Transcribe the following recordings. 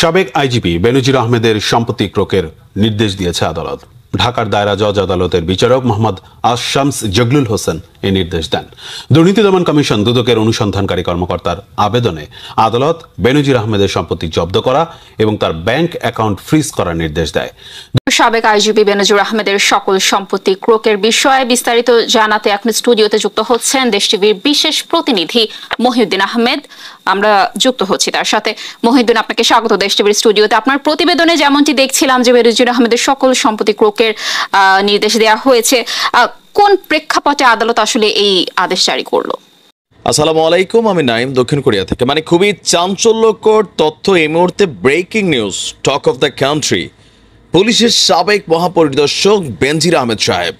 সাবেক আইজিপি বেনজির আহমেদের সম্পত্তি ক্রোকের নির্দেশ দিয়েছে আদালত ঢাকার দায়রা জজ আদালতের বিচারক মোহাম্মদ আশামস জগলুল হোসেন এ নির্দেশ দেন দুর্নীতি দমন কমিশন দুদকের অনুসন্ধানকারী কর্মকর্তার আবেদনে আদালত বেনজির আহমেদের সম্পত্তি জব্দ করা এবং তার ব্যাংক অ্যাকাউন্ট ফ্রিজ করার নির্দেশ দেয় সাবেক আইজিপি বেনজুর আহমেদের সকল সম্পত্তি ক্রোকের বিষয়ে বিস্তারিত জানাতে এখন স্টুডিওতে যুক্ত হচ্ছেন দেশ টিভির বিশেষ প্রতিনিধি মহিউদ্দিন আহমেদ আমরা যুক্ত হচ্ছি তার সাথে মহিউদ্দিন আপনাকে স্বাগত দেশ টিভির স্টুডিওতে আপনার প্রতিবেদনে যেমনটি দেখছিলাম যে বেনজুর আহমেদের সকল সম্পত্তি ক্রোকের নির্দেশ দেওয়া হয়েছে কোন প্রেক্ষাপটে আদালত আসলে এই আদেশ জারি করলো আসসালামু আলাইকুম আমি নাইম দক্ষিণ কোরিয়া থেকে মানে খুবই চাঞ্চল্যকর তথ্য এই মুহূর্তে breaking news talk of the country পুলিশের সাবেক মহাপরিদর্শক বেনজির আহমেদ সাহেব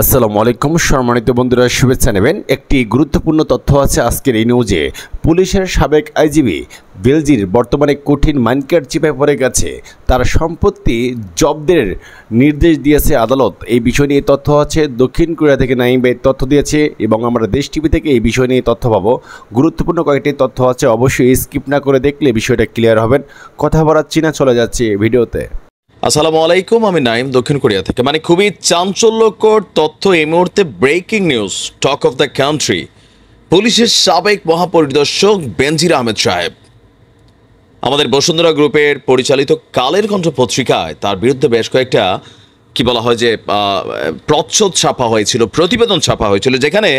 আসসালামু আলাইকুম সম্মানিত বন্ধুরা শুভেচ্ছা নেবেন একটি গুরুত্বপূর্ণ তথ্য আছে আজকের এই নিউজে পুলিশের সাবেক আইজিবি বেলজির বর্তমানে কঠিন মাইনকার চিপে পড়ে গেছে তার সম্পত্তি জব্দের নির্দেশ দিয়েছে আদালত এই বিষয় নিয়ে তথ্য আছে দক্ষিণ কোরিয়া থেকে নাইমবে তথ্য দিয়েছে এবং আমরা দেশ টিভি থেকে এই বিষয় নিয়ে তথ্য পাবো গুরুত্বপূর্ণ কয়েকটি তথ্য আছে অবশ্যই স্কিপ না করে দেখলে বিষয়টা ক্লিয়ার হবেন কথা বলার চিনা চলে যাচ্ছে ভিডিওতে আসসালামু আলাইকুম আমি নাইম দক্ষিণ কোরিয়া থেকে মানে খুবই চাঞ্চল্যকর তথ্য এই মুহূর্তে breaking news talk of the country পুলিশের সাবেক মহাপরিদর্শক বেনজির আহমেদ সাহেব আমাদের বসুন্ধরা গ্রুপের পরিচালিত কালের কণ্ঠ পত্রিকায় তার বিরুদ্ধে বেশ কয়েকটা কি বলা হয় যে প্রচ্ছদ ছাপা হয়েছিল প্রতিবেদন ছাপা হয়েছিল যেখানে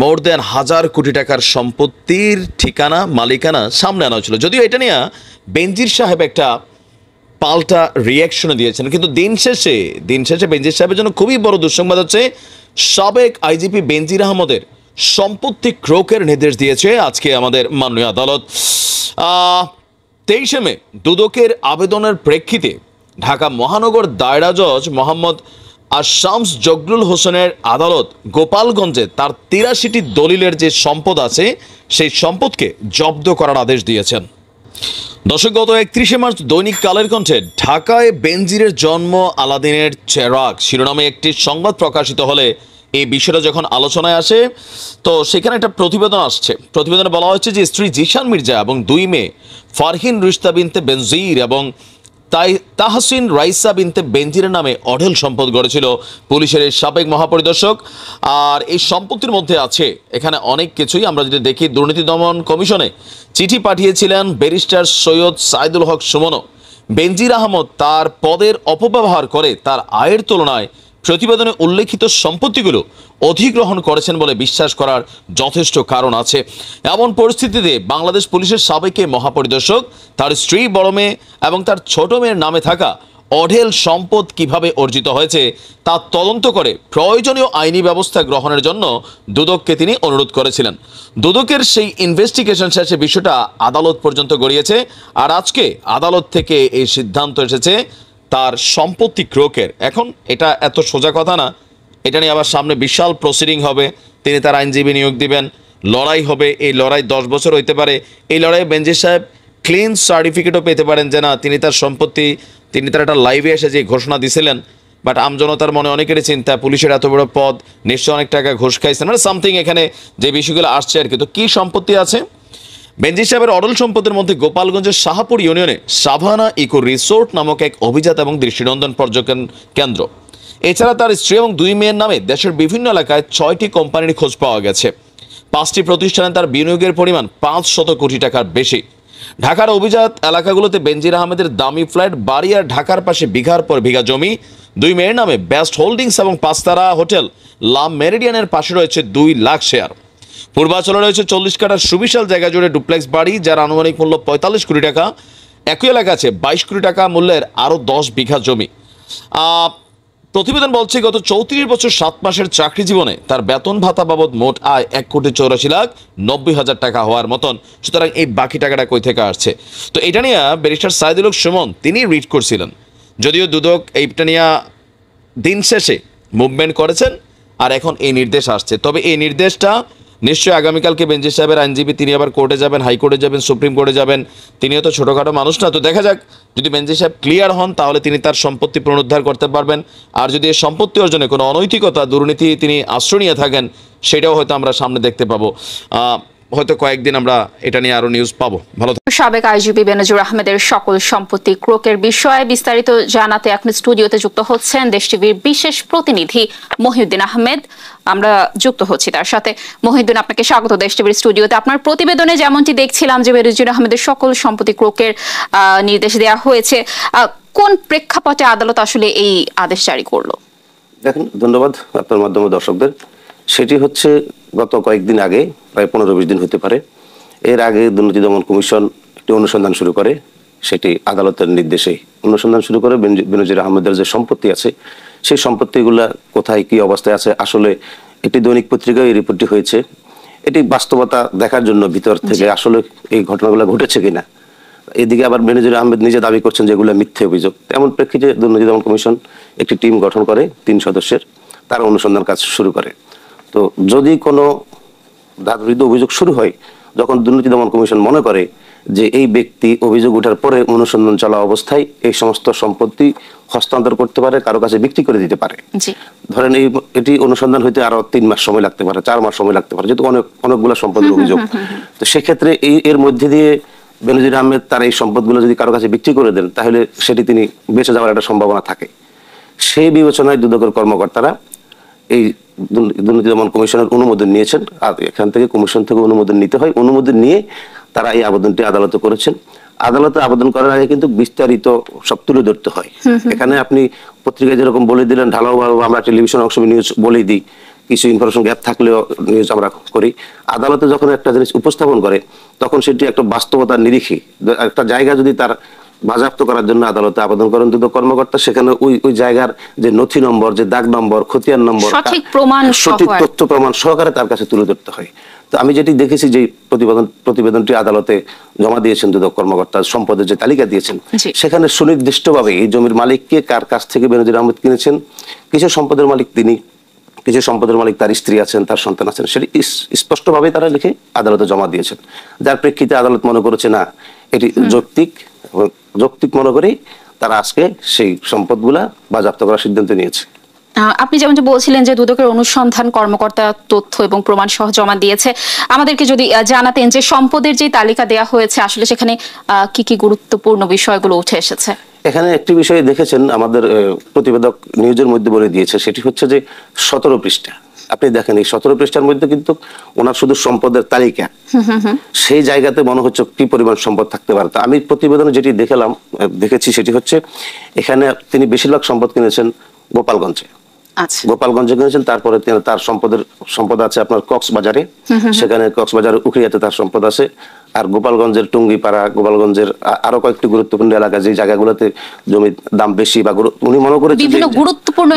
মোর দেন হাজার কোটি টাকার সম্পত্তির ঠিকানা মালিকানা সামনে আনা হয়েছিল যদিও এটা নিয়ে বেনজির সাহেব একটা পাল্টা রিয়াকশনও দিয়েছেন কিন্তু দিন শেষে দিন শেষে বেঞ্জির সাহেবের জন্য খুবই বড় দুঃসংবাদ হচ্ছে সাবেক আইজিপি বেঞ্জির আহমদের সম্পত্তি ক্রোকের নির্দেশ দিয়েছে আজকে আমাদের মাননীয় আদালত তেইশে মে দুদকের আবেদনের প্রেক্ষিতে ঢাকা মহানগর দায়রা জজ মোহাম্মদ আর শামস জগরুল হোসেনের আদালত গোপালগঞ্জে তার তিরাশিটি দলিলের যে সম্পদ আছে সেই সম্পদকে জব্দ করার আদেশ দিয়েছেন দর্শক গত একত্রিশে মার্চ দৈনিক কালের কণ্ঠে ঢাকায় বেনজিরের জন্ম আলাদিনের চেরাক শিরোনামে একটি সংবাদ প্রকাশিত হলে এই বিষয়টা যখন আলোচনায় আসে তো সেখানে একটা প্রতিবেদন আসছে প্রতিবেদনে বলা হচ্ছে যে স্ত্রী জিশান মির্জা এবং দুই মেয়ে ফারহিন রুস্তাবিনতে বেনজির এবং তাই তাহসিন রাইসা বিনতে বেঞ্জিরের নামে অঢেল সম্পদ গড়েছিল পুলিশের সাবেক মহাপরিদর্শক আর এই সম্পত্তির মধ্যে আছে এখানে অনেক কিছুই আমরা যদি দেখি দুর্নীতি দমন কমিশনে চিঠি পাঠিয়েছিলেন ব্যারিস্টার সৈয়দ সাইদুল হক সুমনও বেঞ্জির আহমদ তার পদের অপব্যবহার করে তার আয়ের তুলনায় প্রতিবেদনে উল্লেখিত সম্পত্তিগুলো অধিগ্রহণ করেছেন বলে বিশ্বাস করার যথেষ্ট কারণ আছে এমন পরিস্থিতিতে বাংলাদেশ পুলিশের সাবেকে মহাপরিদর্শক তার স্ত্রী বড় মেয়ে এবং তার ছোট মেয়ের নামে থাকা অঢেল সম্পদ কিভাবে অর্জিত হয়েছে তা তদন্ত করে প্রয়োজনীয় আইনি ব্যবস্থা গ্রহণের জন্য দুদককে তিনি অনুরোধ করেছিলেন দুদকের সেই ইনভেস্টিগেশন শেষে বিষয়টা আদালত পর্যন্ত গড়িয়েছে আর আজকে আদালত থেকে এই সিদ্ধান্ত এসেছে তার সম্পত্তি ক্রোকের এখন এটা এত সোজা কথা না এটা নিয়ে আবার সামনে বিশাল প্রসিডিং হবে তিনি তার আইনজীবী নিয়োগ দিবেন লড়াই হবে এই লড়াই দশ বছর হইতে পারে এই লড়াইয়ে বেঞ্জি সাহেব ক্লিন সার্টিফিকেটও পেতে পারেন যে না তিনি তার সম্পত্তি তিনি তার একটা লাইভে এসে যে ঘোষণা দিছিলেন বাট আমজনতার মনে অনেকেরই চিন্তা পুলিশের এত বড় পদ নিশ্চয় অনেক টাকা ঘোষ খাইছেন মানে সামথিং এখানে যে বিষয়গুলো আসছে আর কি তো কী সম্পত্তি আছে বেঞ্জির সাহেবের অরল সম্পদের মধ্যে গোপালগঞ্জের শাহাপুর ইউনিয়নে সাভানা ইকো রিসোর্ট নামক এক অভিজাত এবং দৃষ্টিনন্দন পর্যটন কেন্দ্র এছাড়া তার স্ত্রী এবং দুই মেয়ের নামে দেশের বিভিন্ন এলাকায় ছয়টি কোম্পানির খোঁজ পাওয়া গেছে পাঁচটি প্রতিষ্ঠানে তার বিনিয়োগের পরিমাণ পাঁচ শত কোটি টাকার বেশি ঢাকার অভিজাত এলাকাগুলোতে বেনজির আহমেদের দামি ফ্ল্যাট বাড়ি আর ঢাকার পাশে বিঘার পর বিঘা জমি দুই মেয়ের নামে বেস্ট হোল্ডিংস এবং পাঁচতারা হোটেল লাম মেরিডিয়ানের পাশে রয়েছে দুই লাখ শেয়ার পূর্বাচলে রয়েছে চল্লিশ কাটার সুবিশাল জায়গা জুড়ে ডুপ্লেক্স বাড়ি যার আনুমানিক মূল্য পঁয়তাল্লিশ কোটি টাকা একই এলাকা আছে বাইশ কোটি টাকা মূল্যের আরও দশ বিঘা জমি প্রতিবেদন বলছে গত চৌত্রিশ বছর সাত মাসের চাকরি জীবনে তার বেতন ভাতা বাবদ মোট আয় এক কোটি চৌরাশি লাখ নব্বই হাজার টাকা হওয়ার মতন সুতরাং এই বাকি টাকাটা কই থেকে আসছে তো এটা নিয়ে ব্যারিস্টার সাইদুলক সুমন তিনি রিড করছিলেন যদিও দুদক এইটা নিয়ে দিন শেষে মুভমেন্ট করেছেন আর এখন এই নির্দেশ আসছে তবে এই নির্দেশটা নিশ্চয়ই আগামীকালকে বেঞ্চে সাহেবের আইনজীবী তিনি আবার কোর্টে যাবেন হাইকোর্টে যাবেন সুপ্রিম কোর্টে যাবেন তিনিও তো ছোটোখাটো মানুষ না তো দেখা যাক যদি বেঞ্চে সাহেব ক্লিয়ার হন তাহলে তিনি তার সম্পত্তি পুনরুদ্ধার করতে পারবেন আর যদি এই সম্পত্তি অর্জনে কোনো অনৈতিকতা দুর্নীতি তিনি আশ্রয় নিয়ে থাকেন সেটাও হয়তো আমরা সামনে দেখতে পাবো হয়তো কয়েকদিন আমরা এটা নিয়ে আরো নিউজ পাবো ভালো সাবেক আইজিপি বেনজুর আহমেদের সকল সম্পত্তি ক্রোকের বিষয়ে বিস্তারিত জানাতে এখন স্টুডিওতে যুক্ত হচ্ছেন দেশ টিভির বিশেষ প্রতিনিধি মহিউদ্দিন আহমেদ আমরা যুক্ত হচ্ছি তার সাথে মহিউদ্দিন আপনাকে স্বাগত দেশ টিভির স্টুডিওতে আপনার প্রতিবেদনে যেমনটি দেখছিলাম যে বেনজুর আহমেদের সকল সম্পত্তি ক্রোকের নির্দেশ দেওয়া হয়েছে কোন প্রেক্ষাপটে আদালত আসলে এই আদেশ জারি করলো দেখেন ধন্যবাদ আপনার মাধ্যমে দর্শকদের সেটি হচ্ছে গত কয়েকদিন আগে প্রায় পনেরো বিশ দিন হতে পারে এর আগে দুর্নীতি দমন কমিশন একটি অনুসন্ধান শুরু করে সেটি আদালতের নির্দেশে অনুসন্ধান শুরু করে বেনজির আহমেদের যে সম্পত্তি আছে সেই সম্পত্তিগুলো কোথায় কি অবস্থায় আছে আসলে একটি দৈনিক পত্রিকায় এই রিপোর্টটি হয়েছে এটি বাস্তবতা দেখার জন্য ভিতর থেকে আসলে এই ঘটনাগুলো ঘটেছে কিনা এদিকে আবার বেনজির আহমেদ নিজে দাবি করছেন যেগুলো মিথ্যে অভিযোগ এমন প্রেক্ষিতে দুর্নীতি দমন কমিশন একটি টিম গঠন করে তিন সদস্যের তারা অনুসন্ধান কাজ শুরু করে তো যদি কোনো তার বিরুদ্ধে অভিযোগ শুরু হয় যখন দুর্নীতি দমন কমিশন মনে করে যে এই ব্যক্তি অভিযোগ ওঠার পরে অনুসন্ধান চলা অবস্থায় এই সমস্ত সম্পত্তি হস্তান্তর করতে পারে কারো কাছে বিক্রি করে দিতে পারে ধরেন এই এটি অনুসন্ধান হইতে আরো তিন মাস সময় লাগতে পারে চার মাস সময় লাগতে পারে যেহেতু অনেক অনেকগুলো সম্পদের অভিযোগ তো সেক্ষেত্রে এই এর মধ্যে দিয়ে বেনজির আহমেদ তার এই সম্পদগুলো যদি কারো কাছে বিক্রি করে দেন তাহলে সেটি তিনি বেঁচে যাওয়ার একটা সম্ভাবনা থাকে সেই বিবেচনায় দুদকের কর্মকর্তারা এই দুর্নীতি দমন কমিশনের অনুমোদন নিয়েছেন আর এখান থেকে কমিশন থেকে অনুমোদন নিতে হয় অনুমোদন নিয়ে তারা এই আবেদনটি আদালতে করেছেন আদালতে আবেদন করার আগে কিন্তু বিস্তারিত সব তুলে ধরতে হয় এখানে আপনি পত্রিকায় যেরকম বলে দিলেন ঢালাওভাবে আমরা টেলিভিশন অংশ নিউজ বলে দিই কিছু ইনফরমেশন গ্যাপ থাকলেও নিউজ আমরা করি আদালতে যখন একটা জিনিস উপস্থাপন করে তখন সেটি একটা বাস্তবতার নিরিখে একটা জায়গা যদি তার বাজাপ্ত করার জন্য আদালতে আবেদন করেন কিন্তু কর্মকর্তা সেখানে ওই ওই জায়গার যে নথি নম্বর যে দাগ নম্বর খতিয়ান নম্বর সঠিক প্রমাণ সঠিক তথ্য প্রমাণ সহকারে তার কাছে তুলে ধরতে হয় তো আমি যেটি দেখেছি যে প্রতিবেদন প্রতিবেদনটি আদালতে জমা দিয়েছেন দুদক কর্মকর্তা সম্পদের যে তালিকা দিয়েছেন সেখানে সুনির্দিষ্টভাবে এই জমির মালিককে কার কাছ থেকে বেনজির আহমেদ কিনেছেন কিছু সম্পদের মালিক তিনি কিছু সম্পদের মালিক তার স্ত্রী আছেন তার সন্তান আছেন সেটি স্পষ্টভাবে তারা লিখে আদালতে জমা দিয়েছেন যার প্রেক্ষিতে আদালত মনে করেছে না এটি যৌক্তিক যৌক্তিক মনে করি তারা আজকে সেই সম্পদগুলা বাজাপ্ত করার সিদ্ধান্ত নিয়েছে আপনি যেমন বলছিলেন যে দুদকের অনুসন্ধান কর্মকর্তা তথ্য এবং প্রমাণ সহ জমা দিয়েছে আমাদেরকে যদি জানাতেন যে সম্পদের যে তালিকা দেয়া হয়েছে আসলে সেখানে কি কি গুরুত্বপূর্ণ বিষয়গুলো উঠে এসেছে এখানে একটি বিষয় দেখেছেন আমাদের প্রতিবেদক নিউজের মধ্যে বলে দিয়েছে সেটি হচ্ছে যে সতেরো পৃষ্ঠা আপনি দেখেন এই সতেরো পৃষ্ঠার মধ্যে কিন্তু ওনার শুধু সম্পদের তালিকা সেই জায়গাতে মনে হচ্ছে কি পরিমাণ সম্পদ থাকতে পারে তো আমি প্রতিবেদনে যেটি দেখলাম দেখেছি সেটি হচ্ছে এখানে তিনি বেশিরভাগ সম্পদ কিনেছেন গোপালগঞ্জে আচ্ছা। গোপালগঞ্জে কিনেছেন তারপরে তার সম্পদের সম্পদ আছে আপনার কক্সবাজারে সেখানে কক্সবাজারের উখিয়াতে তার সম্পদ আছে আর গোপালগঞ্জের টুঙ্গিপাড়া গোপালগঞ্জের আরো কয়েকটি গুরুত্বপূর্ণ এলাকা যে জায়গাগুলোতে জমির দাম বেশি বা উনি মনে করেছেন গুরুত্বপূর্ণ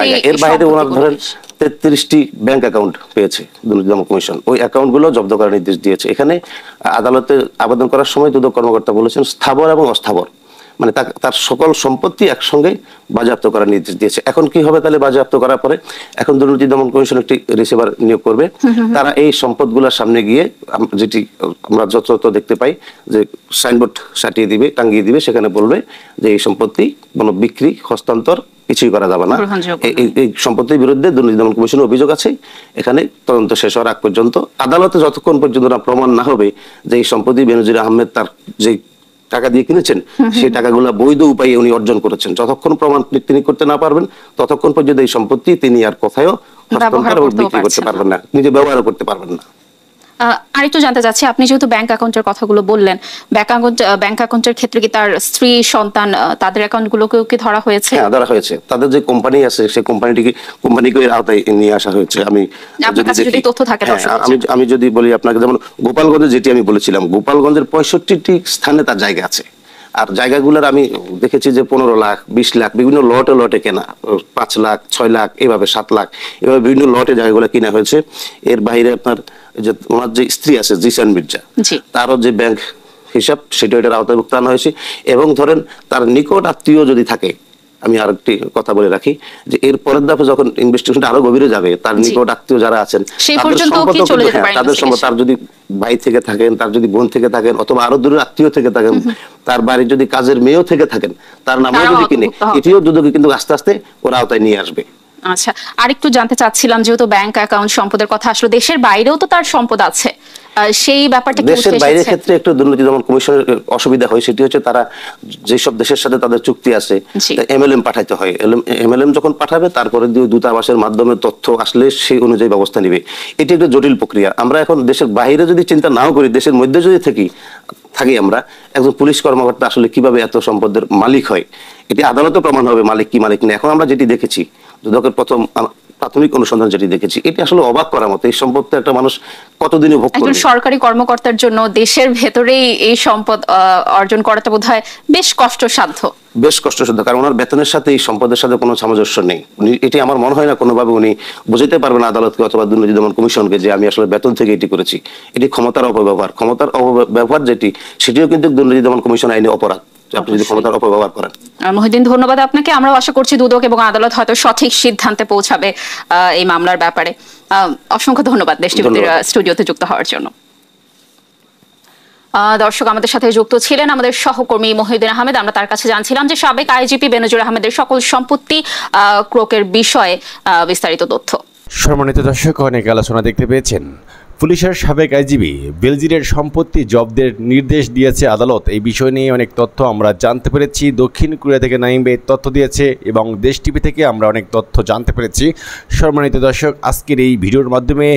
জায়গা এর বাইরে ওনার ধরেন তেত্রিশটি ব্যাংক অ্যাকাউন্ট পেয়েছে দুর্নীতি দমন কমিশন ওই অ্যাকাউন্টগুলো জব্দ করার নির্দেশ দিয়েছে এখানে আদালতে আবেদন করার সময় দুদক কর্মকর্তা বলেছেন স্থাবর এবং অস্থাবর মানে তার সকল সম্পত্তি একসঙ্গে বাজেয়াপ্ত করার নির্দেশ দিয়েছে এখন কি হবে তাহলে বাজেয়াপ্ত করার পরে এখন দুর্নীতি দমন কমিশন একটি রিসিভার নিয়োগ করবে তারা এই সম্পদ সামনে গিয়ে যেটি আমরা যথাযথ দেখতে পাই যে সাইনবোর্ড সাটিয়ে দিবে টাঙ্গিয়ে দিবে সেখানে বলবে যে এই সম্পত্তি কোনো বিক্রি হস্তান্তর কিছুই করা যাবে না এই সম্পত্তির বিরুদ্ধে দুর্নীতি দমন কমিশনের অভিযোগ আছে এখানে তদন্ত শেষ হওয়ার আগ পর্যন্ত আদালতে যতক্ষণ পর্যন্ত না প্রমাণ না হবে যে এই সম্পত্তি বেনজির আহমেদ তার যে টাকা দিয়ে কিনেছেন সেই টাকাগুলো বৈধ উপায়ে উনি অর্জন করেছেন যতক্ষণ প্রমাণ তিনি করতে না পারবেন ততক্ষণ পর্যন্ত এই সম্পত্তি তিনি আর কোথায় করতে পারবেন না নিজে ব্যবহার করতে পারবেন না আরেকটু জানতে চাচ্ছি আপনি যেহেতু ব্যাংক অ্যাকাউন্টের কথাগুলো বললেন ব্যাংক অ্যাকাউন্ট ব্যাংক অ্যাকাউন্টের ক্ষেত্রে কি তার স্ত্রী সন্তান তাদের অ্যাকাউন্টগুলোকেও কি ধরা হয়েছে হ্যাঁ ধরা হয়েছে তাদের যে কোম্পানি আছে সেই কোম্পানিটিকে কোম্পানিকে এর আওতায় নিয়ে আসা হয়েছে আমি যদি তথ্য থাকে হ্যাঁ, আমি আমি যদি বলি আপনাকে যেমন গোপালগঞ্জে যেটি আমি বলেছিলাম গোপালগঞ্জের পঁয়ষট্টিটি স্থানে তার জায়গা আছে আর জায়গাগুলোর আমি দেখেছি যে পনেরো লাখ বিশ লাখ বিভিন্ন লটে লটে কেনা পাঁচ লাখ ছয় লাখ এভাবে সাত লাখ এভাবে বিভিন্ন লটে জায়গাগুলো কেনা হয়েছে এর বাইরে আপনার যে ওনার যে স্ত্রী আছে জিসান মির্জা তারও যে ব্যাংক হিসাব সেটা এটার আওতাভুক্ত আনা হয়েছে এবং ধরেন তার নিকট আত্মীয় যদি থাকে আমি আর একটি কথা বলে রাখি যে এর পরের দফে যখন ইনভেস্টিগেশনটা আরো গভীরে যাবে তার নিকট আত্মীয় যারা আছেন হ্যাঁ, তাদের সম্পর্ক তার যদি ভাই থেকে থাকেন তার যদি বোন থেকে থাকেন অথবা আরো দূরের আত্মীয় থেকে থাকেন তার বাড়ির যদি কাজের মেয়েও থেকে থাকেন তার নামও যদি কিনে এটিও দুদকে কিন্তু আস্তে আস্তে ওরা আওতায় নিয়ে আসবে আচ্ছা আরেকটু জানতে চাচ্ছিলাম যেহেতু ব্যাংক অ্যাকাউন্ট সম্পদের কথা আসলে দেশের বাইরেও তো তার সম্পদ আছে সেই ব্যাপারটা দেশের বাইরের ক্ষেত্রে একটু দুর্নীতি দমন কমিশনের অসুবিধা হয় সেটি হচ্ছে তারা যেসব দেশের সাথে তাদের চুক্তি আছে এমএলএম পাঠাইতে হয় এমএলএম যখন পাঠাবে তারপরে দূতাবাসের মাধ্যমে তথ্য আসলে সেই অনুযায়ী ব্যবস্থা নিবে এটি একটা জটিল প্রক্রিয়া আমরা এখন দেশের বাইরে যদি চিন্তা নাও করি দেশের মধ্যে যদি থাকি থাকি আমরা একজন পুলিশ কর্মকর্তা আসলে কিভাবে এত সম্পদের মালিক হয় এটি আদালতে প্রমাণ হবে মালিক কি মালিক না এখন আমরা যেটি দেখেছি দুদকের প্রথম প্রাথমিক অনুসন্ধান যেটি দেখেছি এটি আসলে অবাক করার মতো এই সম্পদ একটা মানুষ কতদিন ভোগ একজন সরকারি কর্মকর্তার জন্য দেশের ভেতরেই এই সম্পদ অর্জন করাটা বোধহয় বেশ কষ্টসাধ্য বেশ কষ্টসাধ্য কারণ ওনার বেতনের সাথে এই সম্পদের সাথে কোনো সামঞ্জস্য নেই এটি আমার মনে হয় না কোনোভাবে উনি বোঝাতে পারবেন আদালতকে অথবা দুর্নীতি দমন কমিশনকে যে আমি আসলে বেতন থেকে এটি করেছি এটি ক্ষমতার অপব্যবহার ক্ষমতার অপব্যবহার যেটি সেটিও কিন্তু দুর্নীতি দমন কমিশন আইনে অপরাধ মহিদিন ধন্যবাদ আপনাকে আমরা আশা করছি দুদক এবং আদালত হয়তো সঠিক সিদ্ধান্তে পৌঁছাবে এই মামলার ব্যাপারে অসংখ্য ধন্যবাদ দেশটি স্টুডিওতে যুক্ত হওয়ার জন্য দর্শক আমাদের সাথে যুক্ত ছিলেন আমাদের সহকর্মী মহিউদ্দিন আহমেদ আমরা তার কাছে জানছিলাম যে সাবেক আইজিপি বেনজুর আহমেদের সকল সম্পত্তি ক্রোকের বিষয়ে বিস্তারিত তথ্য সম্মানিত দর্শক অনেক আলোচনা দেখতে পেয়েছেন পুলিশের সাবেক আইজিবি বেলজিরের সম্পত্তি জব্দের নির্দেশ দিয়েছে আদালত এই বিষয় নিয়ে অনেক তথ্য আমরা জানতে পেরেছি দক্ষিণ কোরিয়া থেকে নাইমবে তথ্য দিয়েছে এবং দেশ টিভি থেকে আমরা অনেক তথ্য জানতে পেরেছি সম্মানিত দর্শক আজকের এই ভিডিওর মাধ্যমে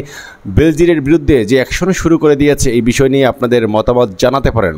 বেলজিরের বিরুদ্ধে যে অ্যাকশন শুরু করে দিয়েছে এই বিষয় নিয়ে আপনাদের মতামত জানাতে পারেন